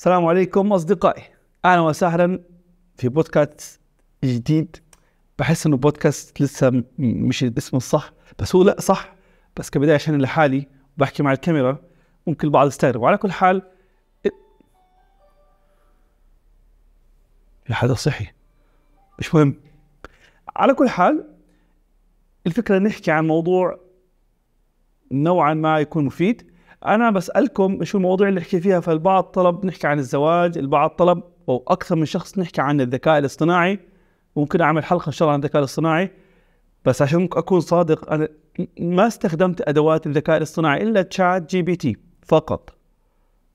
السلام عليكم أصدقائي أهلا وسهلا في بودكاست جديد بحس إنه بودكاست لسه مش الاسم الصح بس هو لا صح بس كبداية عشان لحالي وبحكي بحكي مع الكاميرا ممكن البعض يستغرب وعلى كل حال في حدا صحي مش مهم على كل حال الفكرة نحكي عن موضوع نوعا ما يكون مفيد انا بسالكم شو المواضيع اللي نحكي فيها فالبعض طلب نحكي عن الزواج البعض طلب او اكثر من شخص نحكي عن الذكاء الاصطناعي ممكن اعمل حلقه ان شاء الله عن الذكاء الاصطناعي بس عشان اكون صادق انا ما استخدمت ادوات الذكاء الاصطناعي الا تشات جي بي تي فقط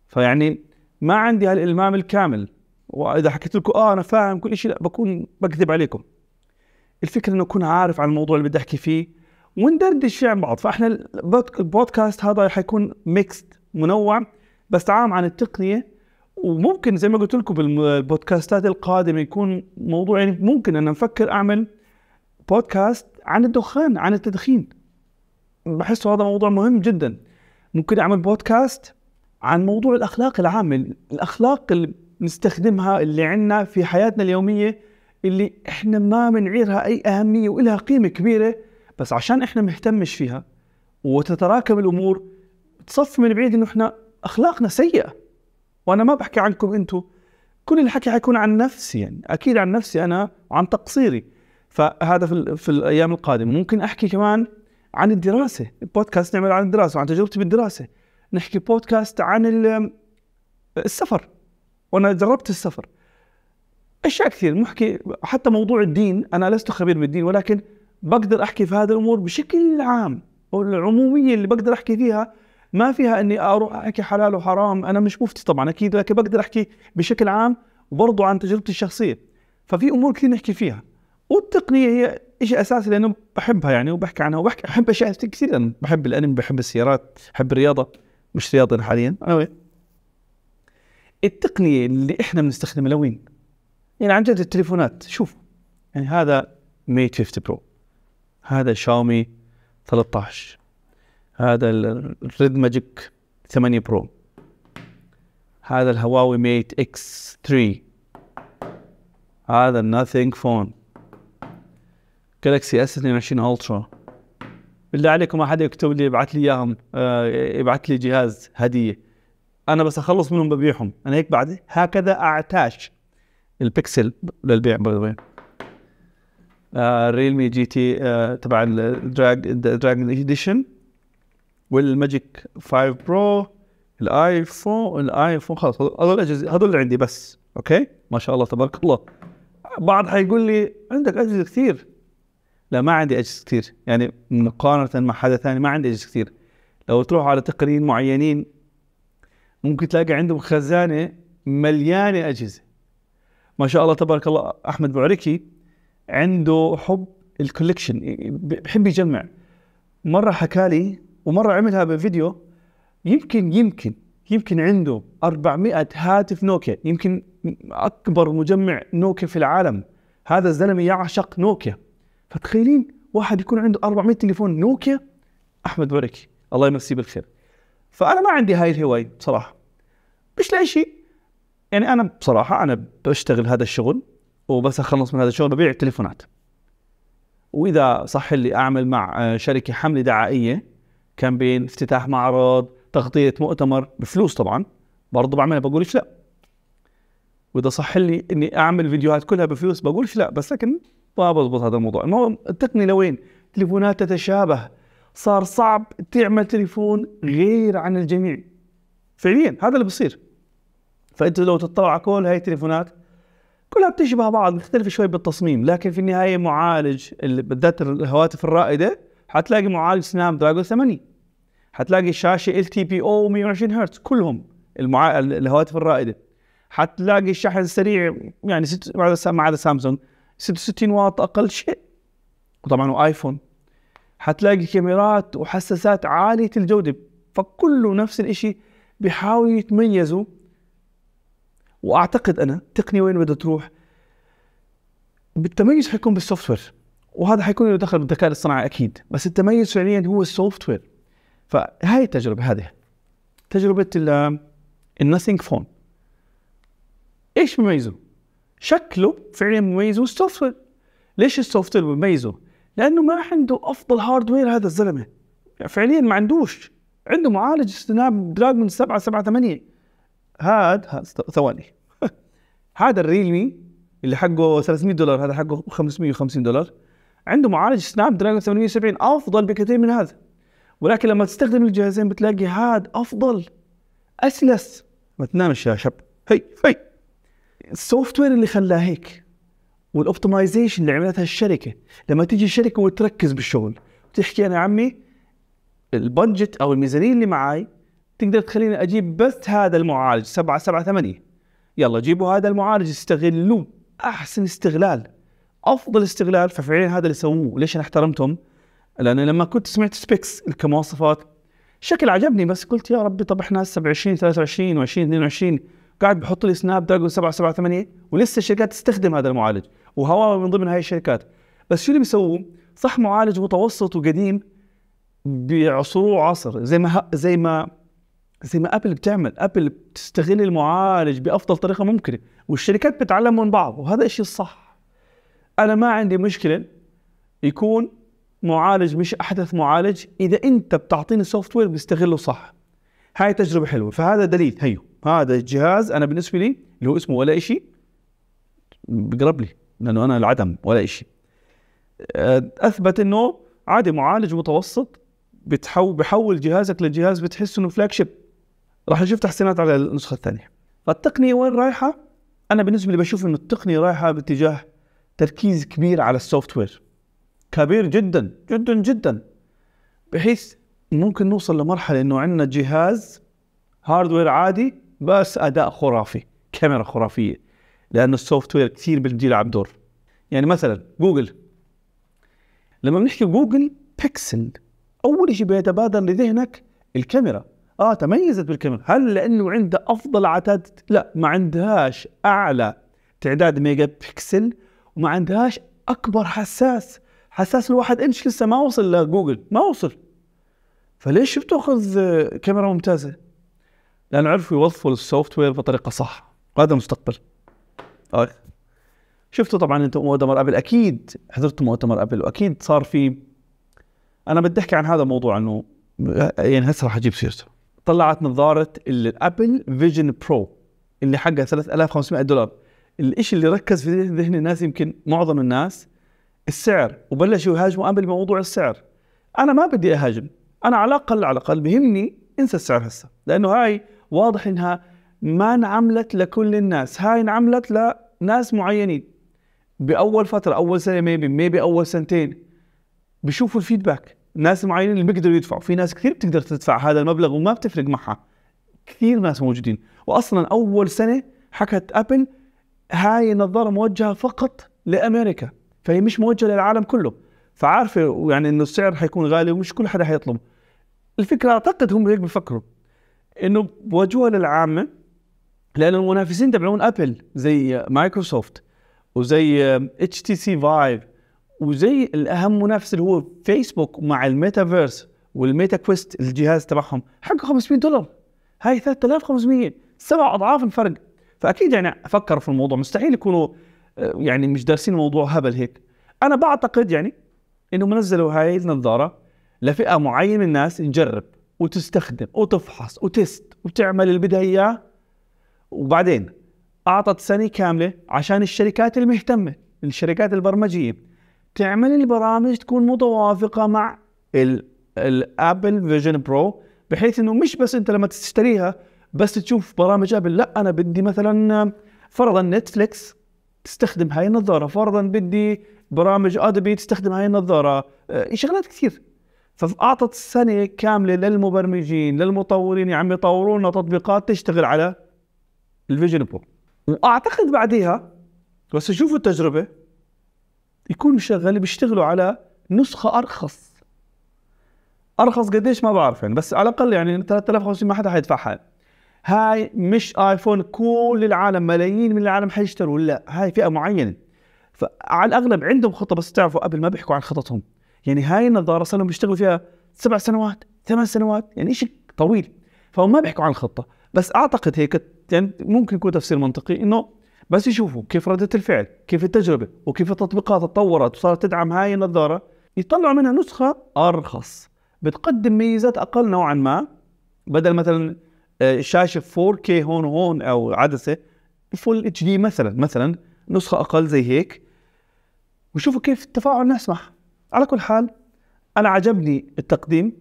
فيعني ما عندي هالالمام الكامل واذا حكيت لكم اه انا فاهم كل شيء لا بكون بكذب عليكم الفكره انه اكون عارف عن الموضوع اللي بدي احكي فيه وندردش عن بعض فاحنا البودكاست هذا حيكون ميكست منوع بس عام عن التقنيه وممكن زي ما قلت لكم بالبودكاستات القادمه يكون موضوع يعني ممكن انا افكر اعمل بودكاست عن الدخان عن التدخين بحس هذا موضوع مهم جدا ممكن اعمل بودكاست عن موضوع الاخلاق العامه الاخلاق اللي بنستخدمها اللي عندنا في حياتنا اليوميه اللي احنا ما بنعيرها اي اهميه ولها قيمه كبيره بس عشان احنا مهتمش فيها وتتراكم الامور تصف من بعيد انه احنا اخلاقنا سيئه وانا ما بحكي عنكم انتم كل الحكي حيكون عن نفسي يعني اكيد عن نفسي انا وعن تقصيري فهذا في, في الايام القادمه ممكن احكي كمان عن الدراسه بودكاست نعمل عن الدراسه وعن تجربتي بالدراسه نحكي بودكاست عن السفر وانا جربت السفر اشياء كثير نحكي حتى موضوع الدين انا لست خبير بالدين ولكن بقدر احكي في هذه الامور بشكل عام والعموميه اللي بقدر احكي فيها ما فيها اني اروح احكي حلال وحرام انا مش مفتي طبعا اكيد لكن بقدر احكي بشكل عام وبرضه عن تجربتي الشخصيه ففي امور كثير نحكي فيها والتقنيه هي شيء اساسي لانه بحبها يعني وبحكي عنها وبحكي احب اشياء كثير انا بحب الانمي بحب السيارات بحب الرياضه مش رياضه حاليا anyway. التقنيه اللي احنا بنستخدمها لوين؟ يعني عن جد التليفونات شوف يعني هذا ميت 50 برو هذا شاومي 13 هذا الريد ماجيك 8 برو هذا الهواوي ميت اكس 3 هذا الناثينج فون جالكسي اس 22 الترا بالله عليكم احد يكتب لي يبعث لي اياهم آه، يبعث لي جهاز هديه انا بس اخلص منهم ببيعهم انا هيك بعد هكذا اعتاش البكسل للبيع باي الريل مي جي تي تبع الدراج دراجون اديشن والماجيك 5 برو الايفون الايفون خلاص هذول الاجهزه هذول اللي عندي بس اوكي ما شاء الله تبارك الله بعض حيقول لي عندك اجهزه كثير لا ما عندي اجهزه كثير يعني مقارنه مع حدا ثاني ما عندي اجهزه كثير لو تروح على تقنيين معينين ممكن تلاقي عندهم خزانه مليانه اجهزه ما شاء الله تبارك الله احمد بوعركي عنده حب الكوليكشن إيه، بحب يجمع مره حكى لي ومره عملها بفيديو يمكن يمكن يمكن عنده 400 هاتف نوكيا يمكن اكبر مجمع نوكيا في العالم هذا الزلمه يعشق نوكيا فتخيلين واحد يكون عنده 400 تليفون نوكيا احمد بركي الله يمسيه بالخير فانا ما عندي هاي الهوايه بصراحه مش لاي شيء يعني انا بصراحه انا بشتغل هذا الشغل وبس اخلص من هذا الشغل ببيع التليفونات واذا صح لي اعمل مع آه، شركه حمله دعائيه كامبين افتتاح معرض تغطيه مؤتمر بفلوس طبعا برضه بعملها بقولش لا واذا صح لي اني اعمل فيديوهات كلها بفلوس بقولش لا بس لكن ما بضبط هذا الموضوع المهم التقنيه لوين تليفونات تتشابه صار صعب تعمل تليفون غير عن الجميع فعليا هذا اللي بصير فانت لو تطلع على كل هاي التليفونات كلها بتشبه بعض مختلفه شوي بالتصميم لكن في النهايه معالج بالذات الهواتف الرائده حتلاقي معالج سناب دراجون 8 حتلاقي شاشه ال تي بي او 120 هرتز كلهم المع... الهواتف الرائده حتلاقي الشحن السريع يعني ست... ما عدا سامسونج 66 واط اقل شيء وطبعا وايفون حتلاقي كاميرات وحساسات عاليه الجوده فكله نفس الشيء بيحاولوا يتميزوا واعتقد انا التقنيه وين بدها تروح بالتميز حيكون بالسوفت وير وهذا حيكون له دخل بالذكاء الاصطناعي اكيد بس التميز فعليا هو السوفت وير فهاي التجربه هذه تجربه النثينج فون ايش بميزه؟ شكله فعليا مميزه السوفت وير ليش السوفت وير بميزه؟ لانه ما عنده افضل هاردوير هذا الزلمه يعني فعليا ما عندوش عنده معالج سناب دراجون 7 7 8 هذا هاد ثواني هذا الريلمي اللي حقه 300 دولار هذا حقه 550 دولار عنده معالج سناب دراجون 870 افضل بكثير من هذا ولكن لما تستخدم الجهازين بتلاقي هذا افضل اسلس ما تنام الشاشه هي هي السوفت وير اللي خلاه هيك والاوبتمايزيشن اللي عملتها الشركه لما تيجي الشركه وتركز بالشغل وتحكي انا عمي البادجت او الميزانيه اللي معاي تقدر تخليني اجيب بس هذا المعالج 7 7 8 يلا جيبوا هذا المعالج استغلوه احسن استغلال افضل استغلال ففعليا هذا اللي سووه ليش انا احترمتهم؟ لان لما كنت سمعت سبيكس كمواصفات شكل عجبني بس قلت يا ربي طب احنا هسه ب 20 23 و 20 22 قاعد بحط لي سناب دراجون 7 7 8 ولسه الشركات تستخدم هذا المعالج وهواوي من ضمن هاي الشركات بس شو اللي بيسووه؟ صح معالج متوسط وقديم بعصروه عصر زي ما زي ما زي ما ابل بتعمل ابل بتستغل المعالج بافضل طريقه ممكنه والشركات بتتعلم من بعض وهذا الشيء الصح انا ما عندي مشكله يكون معالج مش احدث معالج اذا انت بتعطيني سوفت وير بيستغله صح هاي تجربه حلوه فهذا دليل هيو هذا الجهاز انا بالنسبه لي اللي هو اسمه ولا شيء بقرب لي لانه انا العدم ولا شيء آه، اثبت انه عادي معالج متوسط بتحول بحول جهازك لجهاز بتحس انه فلاج شيب راح نشوف تحسينات على النسخه الثانيه فالتقنيه وين رايحه انا بالنسبه لي بشوف انه التقنيه رايحه باتجاه تركيز كبير على السوفت وير كبير جدا جدا جدا بحيث ممكن نوصل لمرحله انه عندنا جهاز هاردوير عادي بس اداء خرافي كاميرا خرافيه لان السوفت وير كثير بده يلعب دور يعني مثلا جوجل لما بنحكي جوجل بيكسل اول شيء بيتبادر لذهنك الكاميرا اه تميزت بالكاميرا هل لانه عنده افضل عتاد لا ما عندهاش اعلى تعداد ميجا بكسل وما عندهاش اكبر حساس حساس الواحد انش لسه ما وصل لجوجل ما وصل فليش بتاخذ آه، كاميرا ممتازه لانه عرفوا يوظفوا السوفت وير بطريقه صح وهذا المستقبل آه. شفتوا طبعا انتم مؤتمر ابل اكيد حضرتوا مؤتمر ابل واكيد صار في انا بدي احكي عن هذا الموضوع انه آه، يعني هسه راح اجيب سيرته طلعت نظاره الابل فيجن برو اللي حقها 3500 دولار الشيء اللي ركز في ذهن الناس يمكن معظم الناس السعر وبلشوا يهاجموا ابل بموضوع السعر انا ما بدي اهاجم انا على الاقل على الاقل بهمني انسى السعر هسه لانه هاي واضح انها ما انعملت لكل الناس هاي انعملت لناس معينين باول فتره اول سنه ميبي ميبي اول سنتين بشوفوا الفيدباك ناس معينين اللي بيقدروا يدفعوا في ناس كثير بتقدر تدفع هذا المبلغ وما بتفرق معها كثير ناس موجودين واصلا اول سنه حكت ابل هاي النظاره موجهه فقط لامريكا فهي مش موجهه للعالم كله فعارفه يعني انه السعر حيكون غالي ومش كل حدا حيطلبه الفكره اعتقد هم هيك بفكروا انه بوجهوها للعامه لانه المنافسين تبعون ابل زي مايكروسوفت وزي اتش تي سي فايف وزي الاهم منافس اللي هو فيسبوك مع الميتافيرس والميتا كويست الجهاز تبعهم حقه 500 دولار هاي 3500 سبع اضعاف الفرق فاكيد يعني فكروا في الموضوع مستحيل يكونوا آه، يعني مش دارسين الموضوع هبل هيك انا بعتقد يعني انهم نزلوا هاي النظاره لفئه معينه من الناس نجرب وتستخدم وتفحص وتست وتعمل اللي بدها اياه وبعدين اعطت سنه كامله عشان الشركات المهتمه الشركات البرمجيه تعمل البرامج تكون متوافقه مع الابل فيجن برو بحيث انه مش بس انت لما تشتريها بس تشوف برامج ابل لا انا بدي مثلا فرضا نتفليكس تستخدم هاي النظاره فرضا بدي برامج ادبي تستخدم هاي النظاره آه، شغلات كثير فاعطت سنه كامله للمبرمجين للمطورين يا عم يعني يطوروا لنا تطبيقات تشتغل على الفيجن برو واعتقد بعديها بس شوفوا التجربه يكونوا شغالين بيشتغلوا على نسخه ارخص ارخص قديش ما بعرف يعني بس على الاقل يعني 3500 ما حدا حيدفعها هاي مش ايفون كل العالم ملايين من العالم حيشتروا لا هاي فئه معينه فعلى الاغلب عندهم خطه بس تعرفوا قبل ما بيحكوا عن خططهم يعني هاي النظاره صار لهم بيشتغلوا فيها سبع سنوات ثمان سنوات يعني شيء طويل فهم ما بيحكوا عن الخطه بس اعتقد هيك يعني ممكن يكون تفسير منطقي انه بس يشوفوا كيف ردة الفعل كيف التجربة وكيف التطبيقات تطورت وصارت تدعم هاي النظارة يطلعوا منها نسخة أرخص بتقدم ميزات أقل نوعا ما بدل مثلا آه، شاشة 4K هون هون أو عدسة فول اتش دي مثلا مثلا نسخة أقل زي هيك وشوفوا كيف التفاعل الناس معها على كل حال أنا عجبني التقديم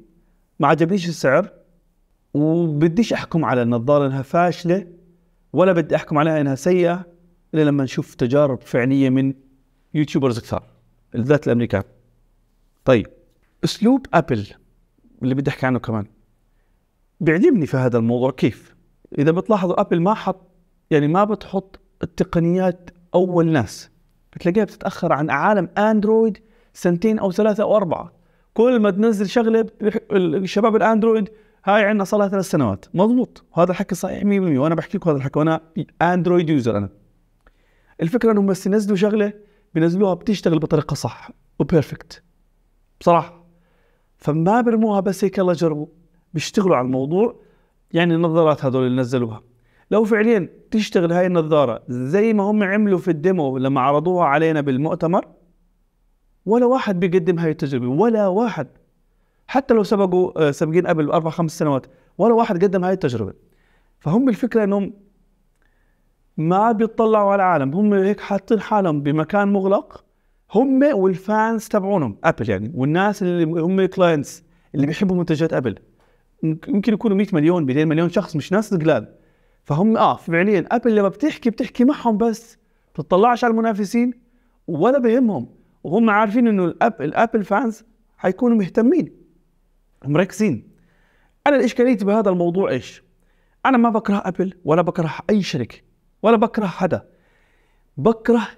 ما عجبنيش السعر وبديش أحكم على النظارة إنها فاشلة ولا بدي أحكم عليها إنها سيئة إلا لما نشوف تجارب فعلية من يوتيوبرز كثار بالذات الأمريكان طيب أسلوب أبل اللي بدي أحكي عنه كمان بيعجبني في هذا الموضوع كيف إذا بتلاحظوا أبل ما حط يعني ما بتحط التقنيات أول ناس بتلاقيها بتتأخر عن عالم أندرويد سنتين أو ثلاثة أو أربعة كل ما تنزل شغلة الشباب الأندرويد هاي عندنا صار لها ثلاث سنوات مضبوط وهذا الحكي صحيح 100% وأنا بحكي لكم هذا الحكي وأنا أندرويد يوزر أنا الفكره انهم بس ينزلوا شغله بينزلوها بتشتغل بطريقه صح وبيرفكت بصراحه فما برموها بس هيك يلا جربوا بيشتغلوا على الموضوع يعني النظارات هذول اللي نزلوها لو فعليا تشتغل هاي النظارة زي ما هم عملوا في الديمو لما عرضوها علينا بالمؤتمر ولا واحد بيقدم هاي التجربة ولا واحد حتى لو سبقوا آه، سابقين قبل أربع خمس سنوات ولا واحد قدم هاي التجربة فهم الفكرة أنهم ما بيطلعوا على العالم هم هيك حاطين حالهم بمكان مغلق هم والفانز تبعونهم ابل يعني والناس اللي هم كلاينتس اللي بيحبوا منتجات ابل يمكن يكونوا 100 مليون 200 مليون شخص مش ناس قلال فهم اه فعليا ابل لما بتحكي بتحكي معهم بس بتطلعش على المنافسين ولا بهمهم وهم عارفين انه الاب الابل فانز حيكونوا مهتمين مركزين انا الاشكاليه بهذا الموضوع ايش؟ انا ما بكره ابل ولا بكره اي شركه ولا بكره حدا بكره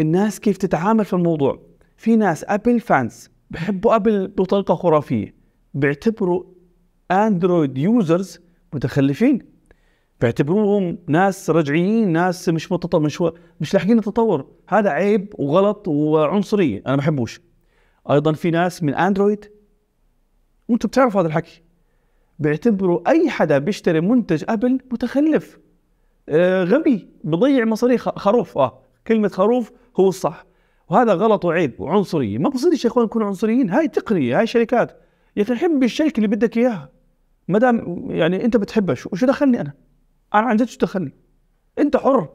الناس كيف تتعامل في الموضوع في ناس ابل فانس بحبوا ابل بطريقه خرافيه بيعتبروا اندرويد يوزرز متخلفين بيعتبروهم ناس رجعيين ناس مش متطور مش مش لاحقين التطور هذا عيب وغلط وعنصريه انا ما بحبوش ايضا في ناس من اندرويد وانتم بتعرفوا هذا الحكي بيعتبروا اي حدا بيشتري منتج ابل متخلف آه، غبي بضيع مصاريه خروف اه كلمه خروف هو الصح وهذا غلط وعيب وعنصريه ما بصير يا اخوان نكون عنصريين هاي تقنيه هاي شركات يا اخي حب الشركه اللي بدك اياها ما دام يعني انت بتحبها شو, شو دخلني انا انا عن جد شو دخلني انت حر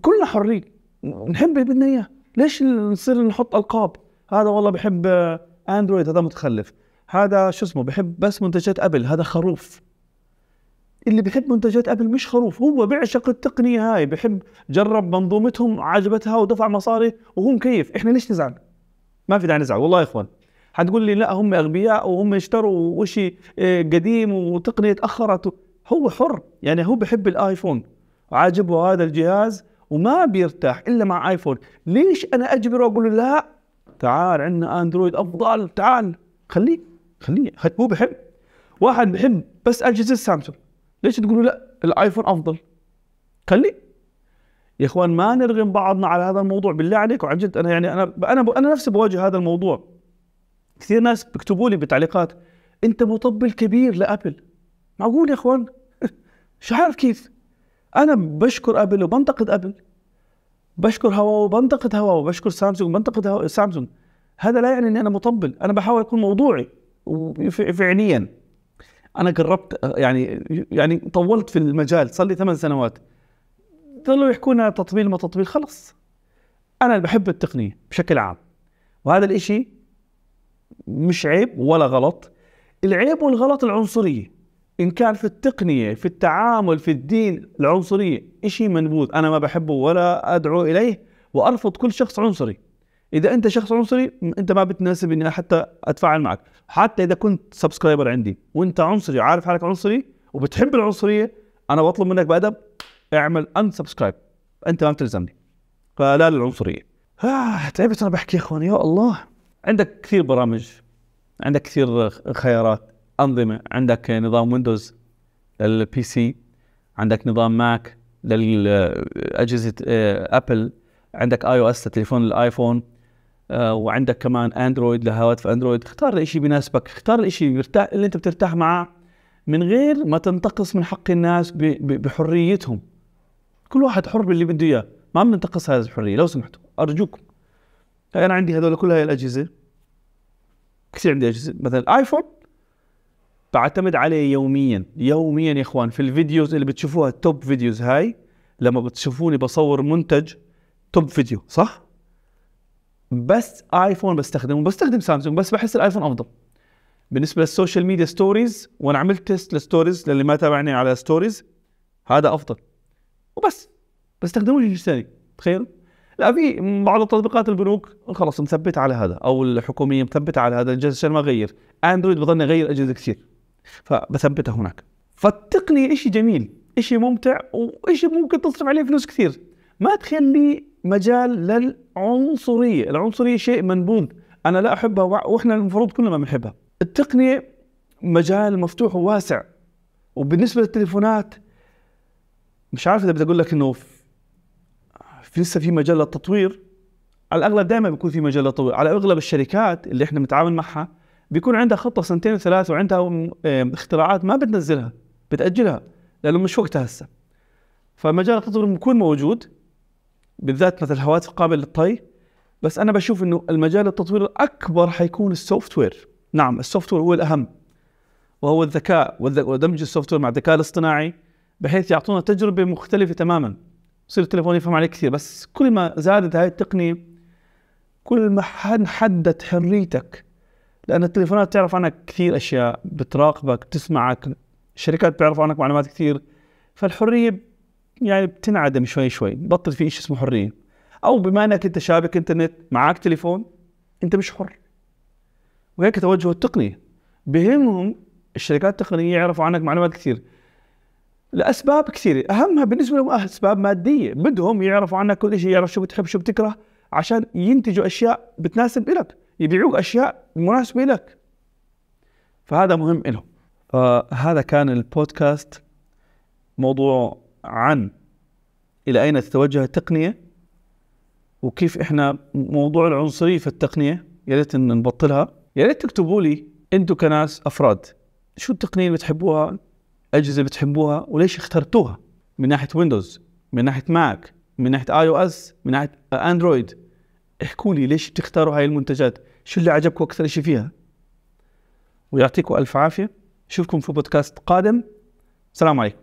كلنا حرين نحب اللي بدنا اياه ليش نصير نحط القاب هذا والله بحب آه، اندرويد هذا متخلف هذا شو اسمه بحب بس منتجات ابل هذا خروف اللي بيحب منتجات ابل مش خروف هو بيعشق التقنيه هاي بحب جرب منظومتهم عجبتها ودفع مصاري وهو مكيف احنا ليش نزعل ما في داعي نزعل والله يا اخوان حتقول لي لا هم اغبياء وهم اشتروا وشي آه، قديم وتقنيه تاخرت هو حر يعني هو بحب الايفون وعاجبه هذا الجهاز وما بيرتاح الا مع ايفون ليش انا اجبره واقول له لا تعال عندنا اندرويد افضل تعال خليه خليه هو بحب واحد بحب بس اجهزه سامسونج ليش تقولوا لا الايفون افضل خلي يا اخوان ما نرغم بعضنا على هذا الموضوع بالله عليكم عن جد انا يعني انا انا انا نفسي بواجه هذا الموضوع كثير ناس بيكتبوا لي بتعليقات انت مطبل كبير لابل معقول يا اخوان مش عارف كيف انا بشكر ابل وبنتقد ابل بشكر هواوي وبنتقد هواوي بشكر سامسونج وبنتقد سامسونج هذا لا يعني اني انا مطبل انا بحاول اكون موضوعي فعليا انا قربت يعني يعني طولت في المجال صار لي ثمان سنوات ظلوا يحكونا تطبيل ما تطبيل خلص انا بحب التقنيه بشكل عام وهذا الاشي مش عيب ولا غلط العيب والغلط العنصريه ان كان في التقنيه في التعامل في الدين العنصريه اشي منبوذ انا ما بحبه ولا ادعو اليه وارفض كل شخص عنصري اذا انت شخص عنصري انت ما بتناسب اني حتى اتفاعل معك حتى اذا كنت سبسكرايبر عندي وانت عنصري عارف حالك عنصري وبتحب العنصريه انا بطلب منك بادب اعمل ان سبسكرايب انت ما بتلزمني فلا للعنصريه آه تعبت انا بحكي يا اخوان يا الله عندك كثير برامج عندك كثير خيارات انظمه عندك نظام ويندوز للبي سي عندك نظام ماك للاجهزه ابل آه، عندك اي او اس لتليفون الايفون آه، وعندك كمان اندرويد لهواتف اندرويد اختار الشيء بيناسبك اختار الشيء بيرتاح اللي انت بترتاح معه من غير ما تنتقص من حق الناس بحريتهم كل واحد حر باللي بده اياه ما عم ننتقص هذه الحريه لو سمحتوا ارجوكم انا عندي هذول كل هاي الاجهزه كثير عندي اجهزه مثلا الايفون بعتمد عليه يوميا يوميا يا اخوان في الفيديوز اللي بتشوفوها التوب فيديوز هاي لما بتشوفوني بصور منتج توب فيديو صح بس ايفون بستخدمه بستخدم سامسونج بس بحس الايفون افضل بالنسبه للسوشيال ميديا ستوريز وانا عملت تيست للستوريز للي ما تابعني على ستوريز هذا افضل وبس بستخدمه شيء ثاني تخيل لا في بعض التطبيقات البنوك خلاص مثبته على هذا او الحكوميه مثبته على هذا الجهاز عشان ما اغير اندرويد بظن اغير اجهزه كثير فبثبته هناك فالتقنيه شيء جميل شيء ممتع وشيء ممكن تصرف عليه فلوس كثير ما تخلي مجال للعنصريه، العنصريه شيء منبوذ، انا لا احبها واحنا المفروض كلنا ما بنحبها. التقنيه مجال مفتوح وواسع وبالنسبه للتليفونات مش عارف اذا بدي اقول لك انه في لسه في مجال للتطوير على الاغلب دائما بيكون في مجال للتطوير، على اغلب الشركات اللي احنا بنتعامل معها بيكون عندها خطه سنتين وثلاث وعندها اختراعات ما بتنزلها بتاجلها لانه مش وقتها هسه. فمجال التطوير بيكون موجود بالذات مثل الهواتف قابل للطي بس انا بشوف انه المجال التطوير الاكبر حيكون السوفت وير نعم السوفت وير هو الاهم وهو الذكاء ودمج السوفت وير مع الذكاء الاصطناعي بحيث يعطونا تجربه مختلفه تماما يصير التليفون يفهم عليه كثير بس كل ما زادت هاي التقنيه كل ما حدت حريتك لان التليفونات تعرف عنك كثير اشياء بتراقبك بتسمعك الشركات بتعرف عنك معلومات كثير فالحريه يعني بتنعدم شوي شوي بطل في شيء اسمه حريه او بما انك انت شابك انترنت معك تليفون انت مش حر وهيك توجه التقنيه بهمهم الشركات التقنيه يعرفوا عنك معلومات كثير لاسباب كثيره اهمها بالنسبه لهم اسباب ماديه بدهم يعرفوا عنك كل شيء يعرف شو بتحب شو بتكره عشان ينتجوا اشياء بتناسب لك يبيعوك اشياء مناسبه لك فهذا مهم لهم فهذا كان البودكاست موضوع عن إلى أين تتوجه التقنية وكيف إحنا موضوع العنصرية في التقنية يا ريت نبطلها يا ريت تكتبوا لي أنتم كناس أفراد شو التقنية اللي بتحبوها الأجهزة اللي بتحبوها وليش اخترتوها من ناحية ويندوز من ناحية ماك من ناحية آي أو إس من ناحية أندرويد احكوا لي ليش بتختاروا هاي المنتجات شو اللي عجبكم أكثر شيء فيها ويعطيكم ألف عافية أشوفكم في بودكاست قادم سلام عليكم